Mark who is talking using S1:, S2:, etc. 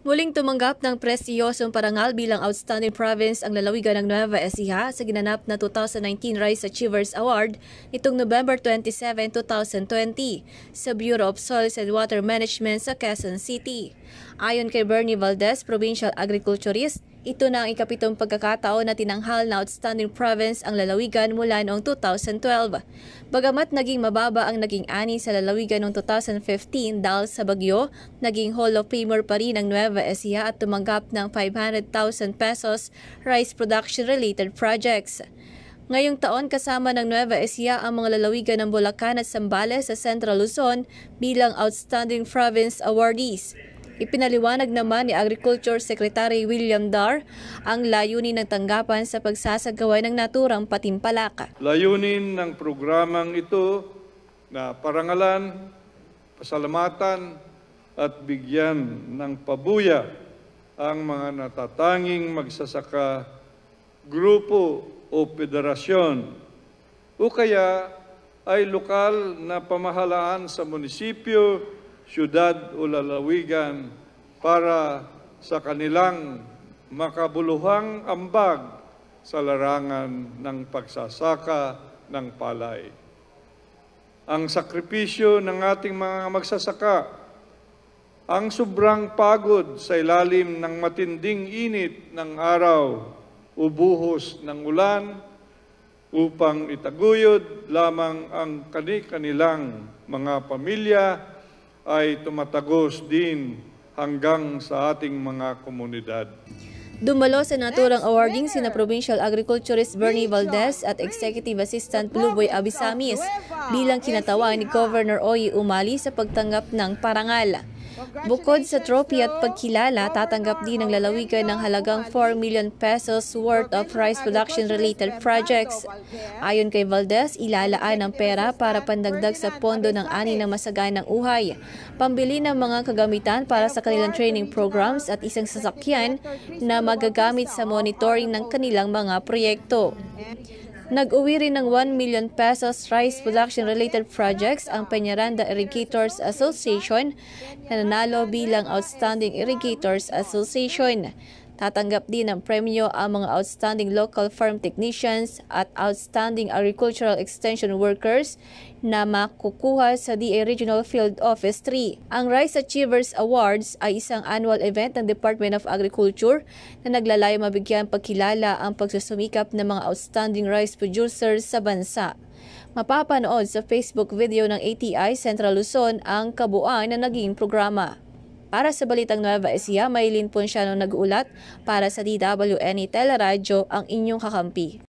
S1: Muling tumanggap ng prestiyosong parangal bilang Outstanding Province ang lalawigan ng Nueva Ecija sa ginanap na 2019 Rice Achievers Award nitong November 27, 2020 sa Bureau of Soils and Water Management sa Quezon City. Ayon kay Bernie Valdez, Provincial Agriculturist, ito na ang ikapitong pagkakataon na tinanghal na Outstanding Province ang lalawigan mula noong 2012. Bagamat naging mababa ang naging ani sa lalawigan noong 2015 dahil sa bagyo, naging Hall of Famer pa rin ang Nueva Ecija at tumanggap ng 500,000 pesos rice production-related projects. Ngayong taon kasama ng Nueva Ecija ang mga lalawigan ng Bulacan at Sambales sa Central Luzon bilang Outstanding Province Awardees. Ipinaliwanag naman ni Agriculture Secretary William Dar ang layunin ng tanggapan sa pagsasagaway ng naturang patimpalaka.
S2: Layunin ng programang ito na parangalan, pasalamatan at bigyan ng pabuya ang mga natatanging magsasaka, grupo o federasyon o kaya ay lokal na pamahalaan sa munisipyo syudad o lalawigan para sa kanilang makabuluhang ambag sa larangan ng pagsasaka ng palay. Ang sakripisyo ng ating mga magsasaka, ang sobrang pagod sa ilalim ng matinding init ng araw o buhos ng ulan upang itaguyod lamang ang kanilang mga pamilya ay tumatagos din hanggang sa ating mga komunidad.
S1: Dumalo sa naturang awarding sina Provincial Agriculturist Bernie Valdez at Executive Assistant Bluboy Abisamis bilang kinatawa ni Governor Oye Umali sa pagtanggap ng parangal. Bukod sa tropi at pagkilala, tatanggap din ng lalawigan ng halagang 4 million pesos worth of rice production-related projects. Ayon kay Valdez, ilalaan ang pera para pandagdag sa pondo ng ani ng masaganang uhay, pambili ng mga kagamitan para sa kanilang training programs at isang sasakyan na magagamit sa monitoring ng kanilang mga proyekto. Nag-uwi rin ng 1 million pesos rice production-related projects ang Peñaranda Irrigators Association na nanalo bilang Outstanding Irrigators Association. Tatanggap din ng premyo ang mga outstanding local farm technicians at outstanding agricultural extension workers na makukuha sa DA Regional Field Office 3. Ang Rice Achievers Awards ay isang annual event ng Department of Agriculture na naglalay mabigyan pagkilala ang pagsusumikap ng mga outstanding rice producers sa bansa. Mapapanood sa Facebook video ng ATI Central Luzon ang kabuuan na naging programa. Para sa Balitang Nueva Ecija, Maylin Ponciano nag-uulat para sa DWNE Teleradio ang inyong kakampi.